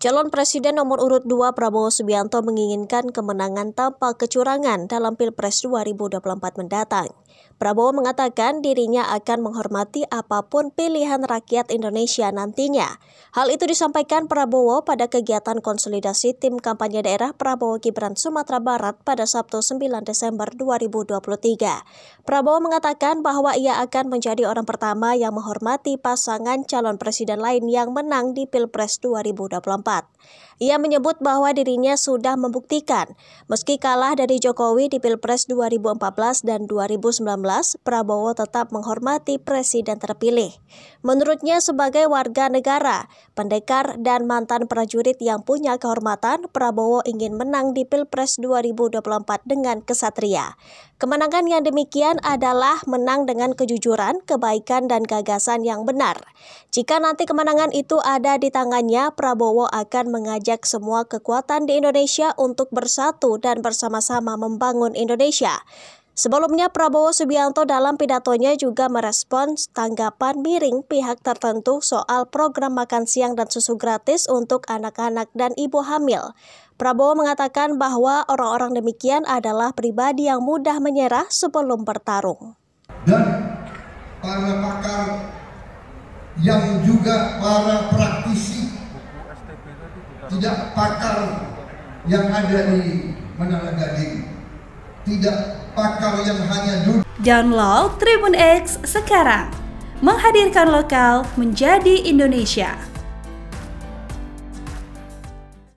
Calon Presiden nomor urut 2 Prabowo Subianto menginginkan kemenangan tanpa kecurangan dalam Pilpres 2024 mendatang. Prabowo mengatakan dirinya akan menghormati apapun pilihan rakyat Indonesia nantinya. Hal itu disampaikan Prabowo pada kegiatan konsolidasi tim kampanye daerah Prabowo Gibran Sumatera Barat pada Sabtu 9 Desember 2023. Prabowo mengatakan bahwa ia akan menjadi orang pertama yang menghormati pasangan calon presiden lain yang menang di Pilpres 2024. 2024. Ia menyebut bahwa dirinya sudah membuktikan, meski kalah dari Jokowi di Pilpres 2014 dan 2019, Prabowo tetap menghormati presiden terpilih. Menurutnya sebagai warga negara, pendekar dan mantan prajurit yang punya kehormatan, Prabowo ingin menang di Pilpres 2024 dengan kesatria. Kemenangan yang demikian adalah menang dengan kejujuran, kebaikan, dan gagasan yang benar. Jika nanti kemenangan itu ada di tangannya, Prabowo akan mengajak semua kekuatan di Indonesia untuk bersatu dan bersama-sama membangun Indonesia. Sebelumnya Prabowo Subianto dalam pidatonya juga merespons tanggapan miring pihak tertentu soal program makan siang dan susu gratis untuk anak-anak dan ibu hamil. Prabowo mengatakan bahwa orang-orang demikian adalah pribadi yang mudah menyerah sebelum bertarung. Dan para pakar yang juga para praktisi tidak pakar yang ada di Menara Gading tidak pakau yang hanya duduk. Download Tribun X sekarang, menghadirkan lokal menjadi Indonesia.